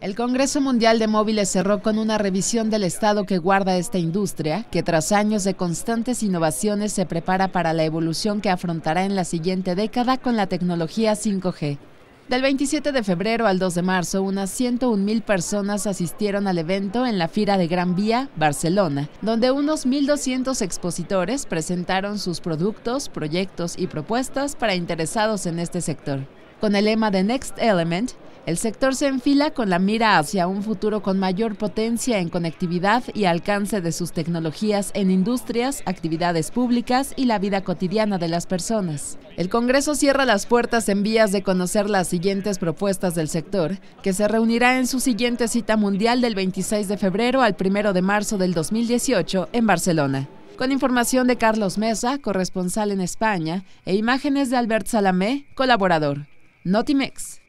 El Congreso Mundial de Móviles cerró con una revisión del estado que guarda esta industria, que tras años de constantes innovaciones se prepara para la evolución que afrontará en la siguiente década con la tecnología 5G. Del 27 de febrero al 2 de marzo, unas 101.000 personas asistieron al evento en la Fira de Gran Vía, Barcelona, donde unos 1.200 expositores presentaron sus productos, proyectos y propuestas para interesados en este sector. Con el lema de Next Element, el sector se enfila con la mira hacia un futuro con mayor potencia en conectividad y alcance de sus tecnologías en industrias, actividades públicas y la vida cotidiana de las personas. El Congreso cierra las puertas en vías de conocer las siguientes propuestas del sector, que se reunirá en su siguiente cita mundial del 26 de febrero al 1 de marzo del 2018 en Barcelona con información de Carlos Mesa, corresponsal en España, e imágenes de Albert Salamé, colaborador. Notimex.